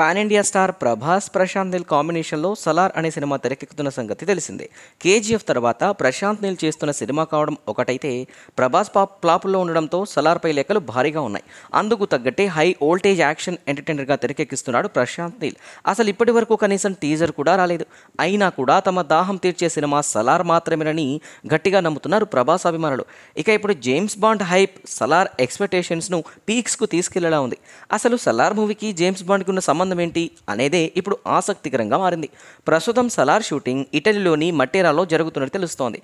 pan India star Prabhas Prashanth Neel కాంబినేషన్లో సలార్ అనే cinema తెరకెక్కుతున్న సంగతి తెలిసిందే కేజీఎఫ్ తర్వాత ప్రశాంత్ నీల్ చేస్తున్న సినిమా కావడం ఒకటైతే ప్రభాస్ పాప్ ప్లాపుల్లో ఉండడంతో సలార్పై లేఖలు భారీగా ఉన్నాయి అందుకు తగ్గట్టే హై ఓల్టేజ్ యాక్షన్ ఎంటర్టైనర్గా తెరకెక్కిస్తున్నాడు ప్రశాంత్ నీల్ అసలు ఇప్పటి వరకు కనీసం టీజర్ కూడా రాలేదు అయినా కూడా తమ దాహం తీర్చే సినిమా సలార్ మాత్రమేనని గట్టిగా నమ్ముతున్నారు ప్రభాస్ అభిమానులు ఇక ఇప్పుడు జేమ్స్ బాండ్ హైప్ సలార్ ఎక్స్పెక్టేషన్స్ను పీక్స్కు తీసుకెళ్లేలా ఉంది అసలు సలార్ మూవీకి జేమ్స్ బాండ్కి ఉన్న సంబంధం ఏంటి అనేదే ఇప్పుడు ఆసక్తికరంగా మారింది ప్రస్తుతం సలార్ షూటింగ్ ఇటలీలోని మట్టేరాలో జరుగుతున్నట్టు తెలుస్తోంది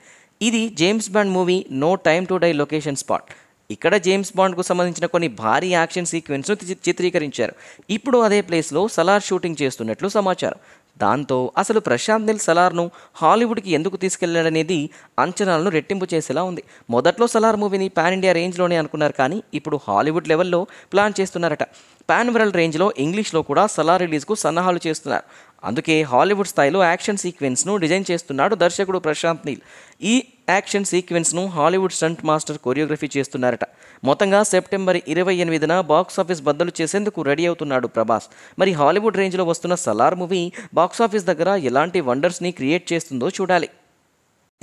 ఇది James Bond movie no time to die location spot ఇక్కడ జేమ్స్ బాండ్కు సంబంధించిన కొన్ని భారీ యాక్షన్ సీక్వెన్స్ను చిత్రీకరించారు ఇప్పుడు అదే ప్లేస్లో సలార్ షూటింగ్ చేస్తున్నట్లు సమాచారం దాంతో అసలు ప్రశాంత్ నిల్ సలార్ను హాలీవుడ్కి ఎందుకు తీసుకెళ్లాడనేది అంచనాలను రెట్టింపు చేసేలా ఉంది మొదట్లో సలార్ మూవీని పాన్ ఇండియా రేంజ్లోనే అనుకున్నారు కానీ ఇప్పుడు హాలీవుడ్ లెవెల్లో ప్లాన్ చేస్తున్నారట పాన్ వరల్డ్ రేంజ్లో ఇంగ్లీష్లో కూడా సలార్ రిలీజ్కు సన్నాహాలు చేస్తున్నారు అందుకే హాలీవుడ్ స్థాయిలో యాక్షన్ సీక్వెన్స్ను డిజైన్ చేస్తున్నాడు దర్శకుడు ప్రశాంత్ నీల్ ఈ యాక్షన్ సీక్వెన్స్ను హాలీవుడ్ స్టంట్ మాస్టర్ కొరియోగ్రఫీ చేస్తున్నారట మొత్తంగా సెప్టెంబర్ ఇరవై ఎనిమిదిన బాక్సాఫీస్ బద్దలు చేసేందుకు రెడీ అవుతున్నాడు ప్రభాస్ మరి హాలీవుడ్ రేంజ్లో వస్తున్న సలార్ మూవీ బాక్సాఫీస్ దగ్గర ఎలాంటి వండర్స్ని క్రియేట్ చేస్తుందో చూడాలి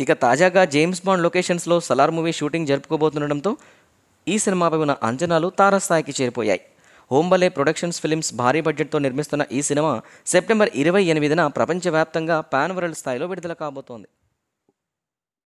ఇక తాజాగా జేమ్స్ బాండ్ లొకేషన్స్లో సలార్ మూవీ షూటింగ్ జరుపుకోబోతుండటంతో ఈ సినిమాపై ఉన్న అంచనాలు తారస్థాయికి చేరిపోయాయి హోంబలే ప్రొడక్షన్స్ ఫిలిమ్స్ భారీ బడ్జెట్తో నిర్మిస్తున్న ఈ సినిమా సెప్టెంబర్ ఇరవై ఎనిమిదిన ప్రపంచవ్యాప్తంగా పాన్ వరల్డ్ స్థాయిలో విడుదల కాబోతోంది